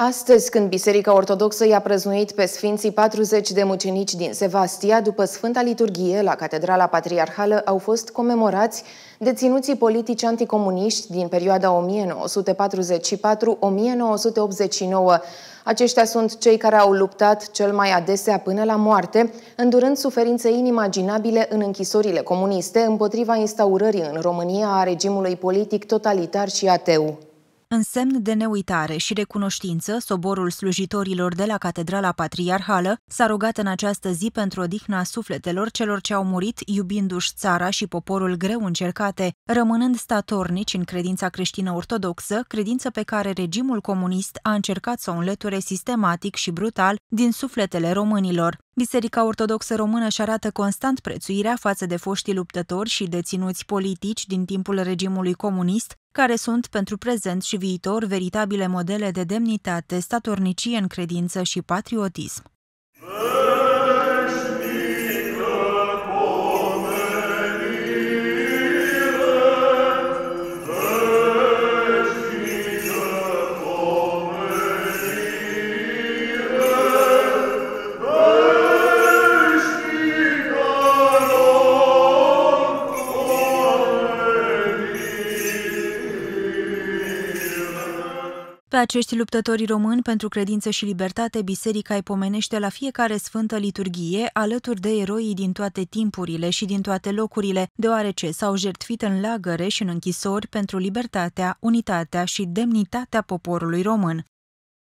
Astăzi, când Biserica Ortodoxă i-a prăznuit pe Sfinții 40 de mucenici din Sevastia, după Sfânta Liturghie la Catedrala Patriarhală au fost comemorați deținuții politici anticomuniști din perioada 1944-1989. Aceștia sunt cei care au luptat cel mai adesea până la moarte, îndurând suferințe inimaginabile în închisorile comuniste împotriva instaurării în România a regimului politic totalitar și ateu. În semn de neuitare și recunoștință, soborul slujitorilor de la Catedrala Patriarhală s-a rugat în această zi pentru odihna sufletelor celor ce au murit iubindu-și țara și poporul greu încercate, rămânând statornici în credința creștină-ortodoxă, credință pe care regimul comunist a încercat să o înlăture sistematic și brutal din sufletele românilor. Biserica Ortodoxă Română își arată constant prețuirea față de foștii luptători și deținuți politici din timpul regimului comunist, care sunt pentru prezent și viitor veritabile modele de demnitate, statornicie în credință și patriotism. Pe acești luptători români pentru credință și libertate, biserica îi pomenește la fiecare sfântă liturghie, alături de eroii din toate timpurile și din toate locurile, deoarece s-au jertfit în lagăre și în închisori pentru libertatea, unitatea și demnitatea poporului român.